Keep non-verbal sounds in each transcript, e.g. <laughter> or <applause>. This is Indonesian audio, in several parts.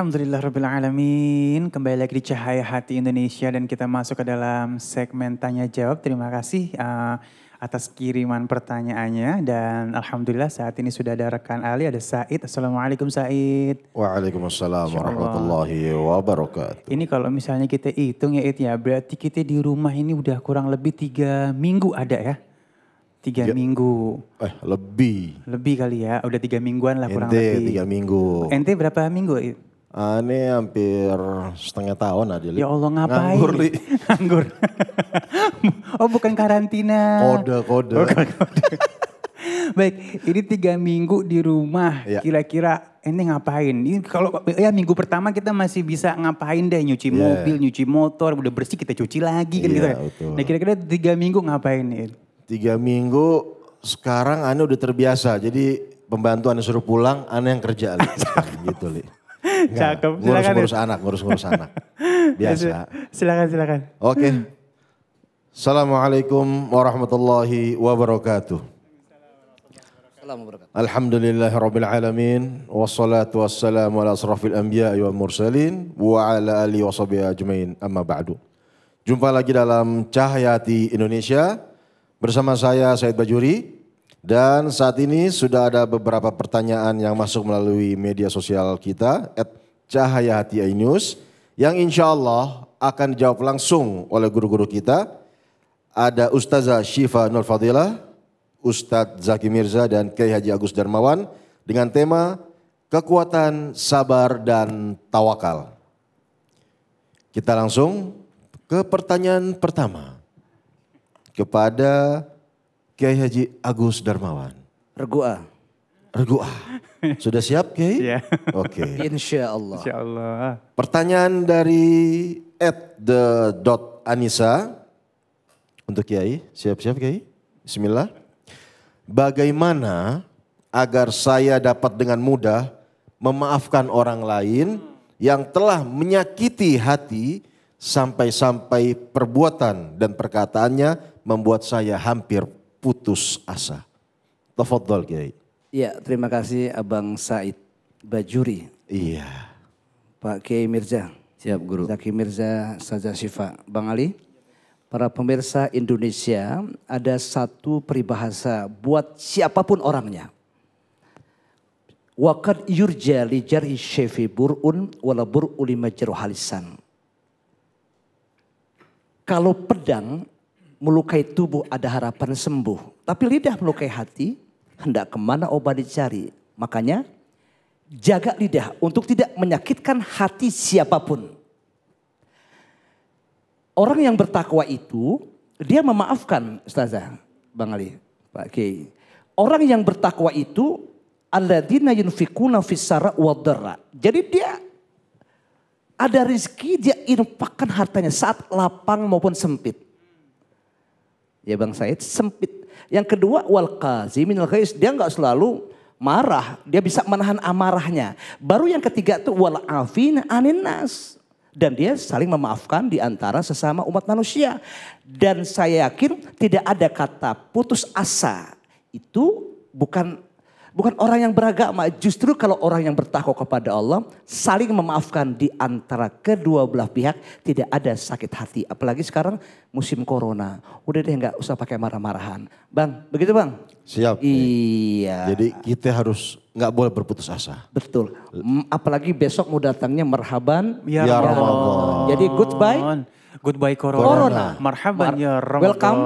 Alhamdulillah Rabbil Alamin, kembali lagi di Cahaya Hati Indonesia dan kita masuk ke dalam segmen Tanya Jawab. Terima kasih uh, atas kiriman pertanyaannya dan Alhamdulillah saat ini sudah ada rekan Ali, ada Said. Assalamualaikum Said. Waalaikumsalam warahmatullahi wabarakatuh. Ini kalau misalnya kita hitung ya It ya, berarti kita di rumah ini udah kurang lebih tiga minggu ada ya? tiga ya. minggu. Eh lebih. Lebih kali ya, udah tiga mingguan lah kurang Ente, lebih. Tiga minggu. Ente berapa minggu? Uh, ini hampir setengah tahun Adil. Ya Allah ngapain? Nganggur Li. <laughs> Nganggur. oh bukan karantina. Kode, kode. Oh, kode. Baik, ini tiga minggu di rumah. Ya. Kira-kira ini ngapain? Ini kalau ya minggu pertama kita masih bisa ngapain deh nyuci yeah. mobil, nyuci motor, udah bersih kita cuci lagi kan yeah, gitu. Ya? Betul. Nah kira-kira tiga minggu ngapain nih? Tiga minggu sekarang Ane udah terbiasa. Jadi pembantu Ane suruh pulang, Ane yang kerja. Li. <laughs> gitu Li. Cakep. Ngurus-ngurus anak, ngurus-ngurus anak. Biasa. <laughs> Silakan, silakan. Oke. Okay. Assalamualaikum warahmatullahi wabarakatuh. Alhamdulillah Rabbil Alamin Wassalatu wassalamu ala asrafil anbiya wa mursalin Wa ala alihi wa sahbihi ajmain amma ba'du Jumpa lagi dalam Cahayati Indonesia Bersama saya Said Bajuri dan saat ini sudah ada beberapa pertanyaan yang masuk melalui media sosial kita, at Cahaya Hati News, yang insya Allah akan dijawab langsung oleh guru-guru kita. Ada Ustazah Syifa Nur Fadila, Ustadz Zaki Mirza dan Kiai Haji Agus Darmawan dengan tema kekuatan sabar dan tawakal. Kita langsung ke pertanyaan pertama kepada Kiai Haji Agus Darmawan. Regua. Regua. Sudah siap Kiai? Iya. Oke. Okay. Insya Allah. Insya Allah. Pertanyaan dari at the dot Anissa untuk Kiai. Siap-siap Kiai. Bismillah. Bagaimana agar saya dapat dengan mudah memaafkan orang lain yang telah menyakiti hati sampai-sampai perbuatan dan perkataannya membuat saya hampir putus asa. Tafadhol Kiai. Iya, terima kasih Abang Said Bajuri. Iya. Pak Kiai Mirza. Siap Guru. Zaki Mirza, Saja Syifa. Bang Ali, para pemirsa Indonesia ada satu peribahasa buat siapapun orangnya. Wakat yurja li jari syafi bur'un wala bur'u lima halisan. Kalau pedang melukai tubuh ada harapan sembuh. Tapi lidah melukai hati, hendak kemana obat dicari. Makanya jaga lidah untuk tidak menyakitkan hati siapapun. Orang yang bertakwa itu dia memaafkan Ustazah Bang Ali. Pak Kiai. Orang yang bertakwa itu yunfikuna fisara wadara. Jadi dia ada rezeki dia infakkan hartanya saat lapang maupun sempit ya Bang Said sempit. Yang kedua wal al dia nggak selalu marah, dia bisa menahan amarahnya. Baru yang ketiga tuh wal afin aninas dan dia saling memaafkan di antara sesama umat manusia. Dan saya yakin tidak ada kata putus asa. Itu bukan Bukan orang yang beragama, justru kalau orang yang bertakwa kepada Allah saling memaafkan di antara kedua belah pihak tidak ada sakit hati. Apalagi sekarang musim corona, udah deh nggak usah pakai marah-marahan. Bang, begitu bang? Siap. Iya. Jadi kita harus nggak boleh berputus asa. Betul. Apalagi besok mau datangnya merhaban. Ya, ya Ramadan. Ramadan. Jadi goodbye. Goodbye Corona. corona. Marhaban Mar ya Ramadan. Welcome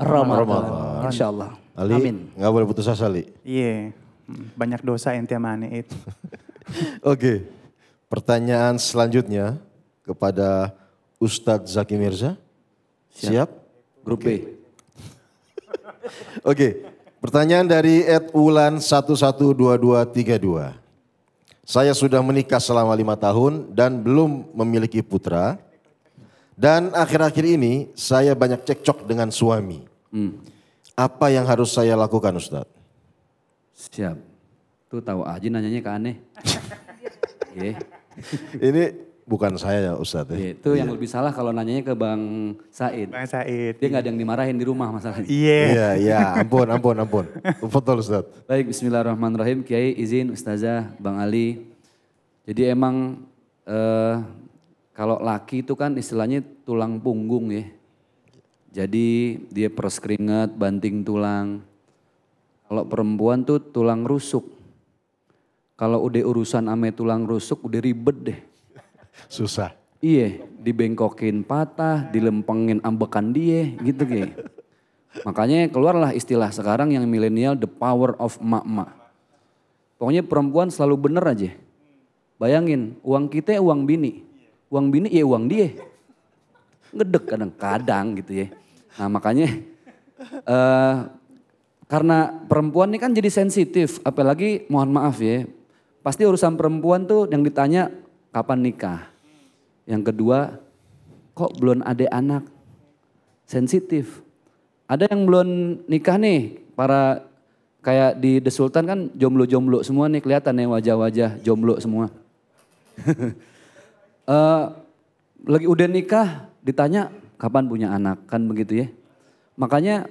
Ramadan. Ramadan. Insya Allah. Ali, Amin. Gak boleh putus asa, Ali. Iya, yeah. banyak dosa yang mana <laughs> itu. Oke, pertanyaan selanjutnya kepada Ustadz Zaki Mirza. Siap? Siap? Grup okay. B. <laughs> Oke, pertanyaan dari Ed Ulan 112232. Saya sudah menikah selama lima tahun dan belum memiliki putra. Dan akhir-akhir ini saya banyak cekcok dengan suami. Hmm. Apa yang harus saya lakukan Ustaz? Siap. Tuh tahu aja nanyanya ke aneh. <laughs> yeah. Ini bukan saya ya Ustaz. Ya. Itu iya, yang iya. lebih salah kalau nanyanya ke Bang Said. Bang Said. Dia nggak ada yang dimarahin di rumah masalahnya. Iya. Yeah. Iya, iya. Ampun, ampun, ampun. Foto Ustaz. Baik, bismillahirrahmanirrahim. Kiai izin Ustazah, Bang Ali. Jadi emang eh, kalau laki itu kan istilahnya tulang punggung ya. Jadi dia pers keringat, banting tulang. Kalau perempuan tuh tulang rusuk. Kalau udah urusan ame tulang rusuk udah ribet deh. Susah. Iya, dibengkokin patah, dilempengin ambekan dia gitu kayak. Makanya keluarlah istilah sekarang yang milenial the power of mak-mak. Pokoknya perempuan selalu bener aja. Bayangin, uang kita uang bini. Uang bini ya uang dia ngedek kadang-kadang gitu ya. Nah makanya uh, karena perempuan ini kan jadi sensitif, apalagi mohon maaf ya, pasti urusan perempuan tuh yang ditanya kapan nikah. Yang kedua, kok belum ada anak? Sensitif. Ada yang belum nikah nih, para kayak di The Sultan kan jomblo-jomblo semua nih kelihatan nih wajah-wajah jomblo semua. uh, <laughs> lagi udah nikah, ditanya kapan punya anak, kan begitu ya. Makanya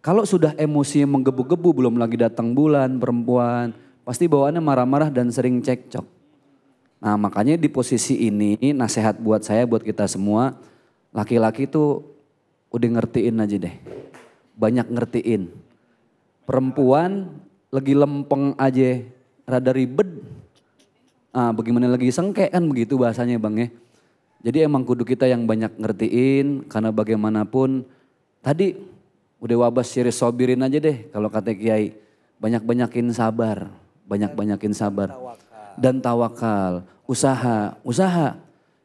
kalau sudah emosi menggebu-gebu, belum lagi datang bulan, perempuan, pasti bawaannya marah-marah dan sering cekcok. Nah makanya di posisi ini nasihat buat saya, buat kita semua, laki-laki tuh udah ngertiin aja deh. Banyak ngertiin. Perempuan lagi lempeng aja, rada ribet. nah bagaimana lagi sengke kan begitu bahasanya bang ya. Jadi emang kudu kita yang banyak ngertiin karena bagaimanapun tadi udah wabah siri sobirin aja deh kalau kata kiai banyak-banyakin sabar, banyak-banyakin sabar dan tawakal, usaha, usaha.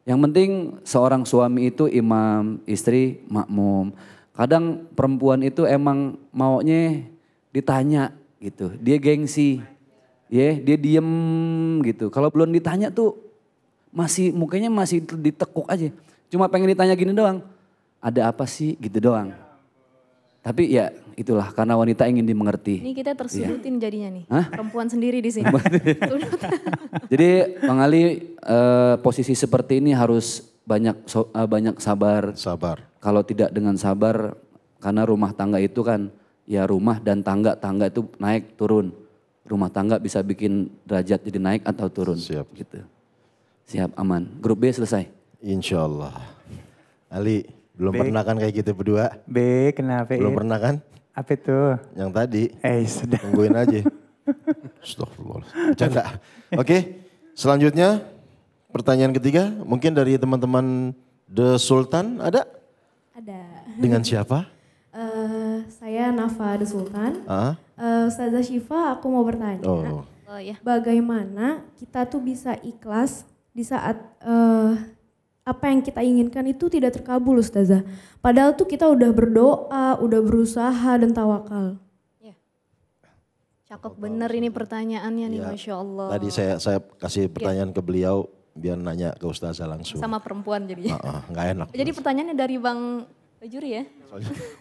Yang penting seorang suami itu imam, istri makmum. Kadang perempuan itu emang maunya ditanya gitu, dia gengsi. Ya, yeah, dia diem gitu. Kalau belum ditanya tuh masih mukanya masih ditekuk aja. Cuma pengen ditanya gini doang. Ada apa sih gitu doang. Tapi ya itulah karena wanita ingin dimengerti. Ini kita tersudutin ya. jadinya nih. Hah? Perempuan sendiri di sini. <laughs> Jadi Bang Ali eh, posisi seperti ini harus banyak so, eh, banyak sabar. Sabar. Kalau tidak dengan sabar karena rumah tangga itu kan ya rumah dan tangga tangga itu naik turun. Rumah tangga bisa bikin derajat jadi naik atau turun. Siap. Gitu. Siap, aman. Grup B selesai? Insya Allah. Ali, belum B. pernah kan kayak gitu berdua? B, kenapa? Belum pernah kan? Apa itu? Yang tadi. Eh, sudah. Tungguin aja. <laughs> Astagfirullah. Bercanda. Oke, selanjutnya pertanyaan ketiga. Mungkin dari teman-teman The Sultan ada? Ada. Dengan siapa? Uh, <laughs> saya Nafa The Sultan. Uh? Uh, Ustazah Syifa, aku mau bertanya. Oh. Oh, ya. Bagaimana kita tuh bisa ikhlas di saat uh, apa yang kita inginkan itu tidak terkabul Ustazah. Padahal tuh kita udah berdoa, udah berusaha dan tawakal. Ya. Cakep bener ini pertanyaannya ya. nih Masya Allah. Tadi saya, saya kasih ya. pertanyaan ya. ke beliau biar nanya ke Ustazah langsung. Sama perempuan jadi, Uh, enak. Jadi pertanyaannya dari Bang juri ya?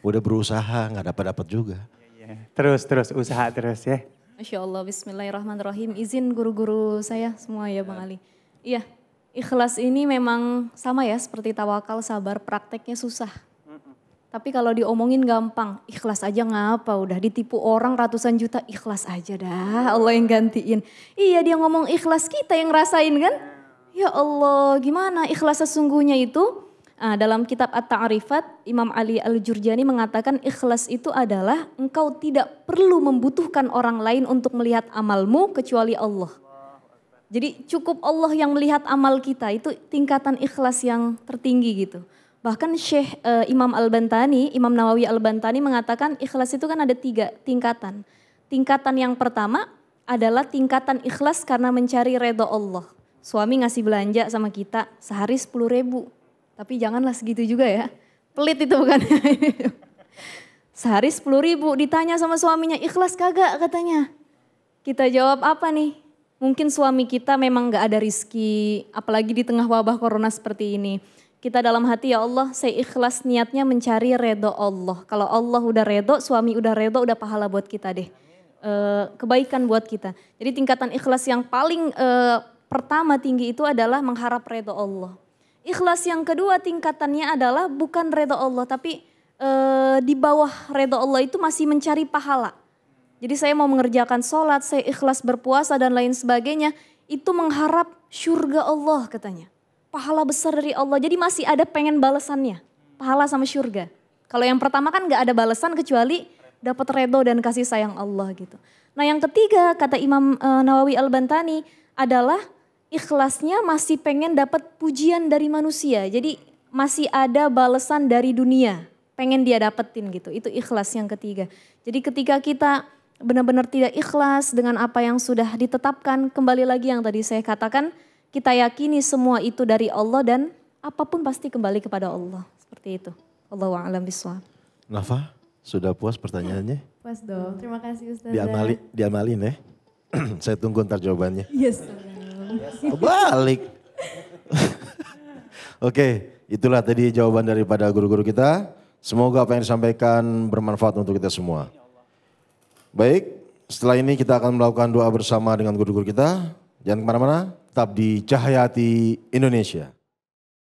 udah berusaha nggak dapat-dapat juga. Iya, iya. Terus, terus, usaha terus ya. Masya Allah, Bismillahirrahmanirrahim. Izin guru-guru saya semua ya Bang ya. Ali. Iya, ikhlas ini memang sama ya seperti tawakal, sabar, prakteknya susah. Tapi kalau diomongin gampang, ikhlas aja ngapa udah ditipu orang ratusan juta, ikhlas aja dah Allah yang gantiin. Iya dia ngomong ikhlas kita yang rasain kan. Ya Allah gimana ikhlas sesungguhnya itu? Nah, dalam kitab At-Ta'rifat, Imam Ali Al-Jurjani mengatakan ikhlas itu adalah engkau tidak perlu membutuhkan orang lain untuk melihat amalmu kecuali Allah. Jadi cukup Allah yang melihat amal kita itu tingkatan ikhlas yang tertinggi gitu. Bahkan Syekh uh, Imam Al-Bantani, Imam Nawawi Al-Bantani mengatakan ikhlas itu kan ada tiga tingkatan. Tingkatan yang pertama adalah tingkatan ikhlas karena mencari redha Allah. Suami ngasih belanja sama kita sehari sepuluh ribu. Tapi janganlah segitu juga ya. Pelit itu bukan. <laughs> sehari sepuluh ribu ditanya sama suaminya ikhlas kagak katanya. Kita jawab apa nih? mungkin suami kita memang gak ada rizki, apalagi di tengah wabah corona seperti ini. Kita dalam hati ya Allah, saya ikhlas niatnya mencari redho Allah. Kalau Allah udah redho, suami udah redho, udah pahala buat kita deh. E, kebaikan buat kita. Jadi tingkatan ikhlas yang paling e, pertama tinggi itu adalah mengharap redho Allah. Ikhlas yang kedua tingkatannya adalah bukan redho Allah, tapi e, di bawah redho Allah itu masih mencari pahala jadi saya mau mengerjakan sholat, saya ikhlas berpuasa dan lain sebagainya. Itu mengharap syurga Allah katanya. Pahala besar dari Allah. Jadi masih ada pengen balasannya. Pahala sama syurga. Kalau yang pertama kan gak ada balasan kecuali dapat redo dan kasih sayang Allah gitu. Nah yang ketiga kata Imam e, Nawawi Al-Bantani adalah ikhlasnya masih pengen dapat pujian dari manusia. Jadi masih ada balasan dari dunia. Pengen dia dapetin gitu. Itu ikhlas yang ketiga. Jadi ketika kita benar-benar tidak ikhlas dengan apa yang sudah ditetapkan. Kembali lagi yang tadi saya katakan, kita yakini semua itu dari Allah dan apapun pasti kembali kepada Allah. Seperti itu. Allah a'lam bishawab. Nafa, sudah puas pertanyaannya? Puas dong. Terima kasih Ustaz. Diamali, diamalin ya. <clears throat> saya tunggu ntar jawabannya. Yes. yes. Oh, balik. <laughs> Oke, okay, itulah tadi jawaban daripada guru-guru kita. Semoga apa yang disampaikan bermanfaat untuk kita semua. Baik, setelah ini kita akan melakukan doa bersama dengan guru-guru kita. Jangan kemana-mana, tetap di Cahayati Indonesia.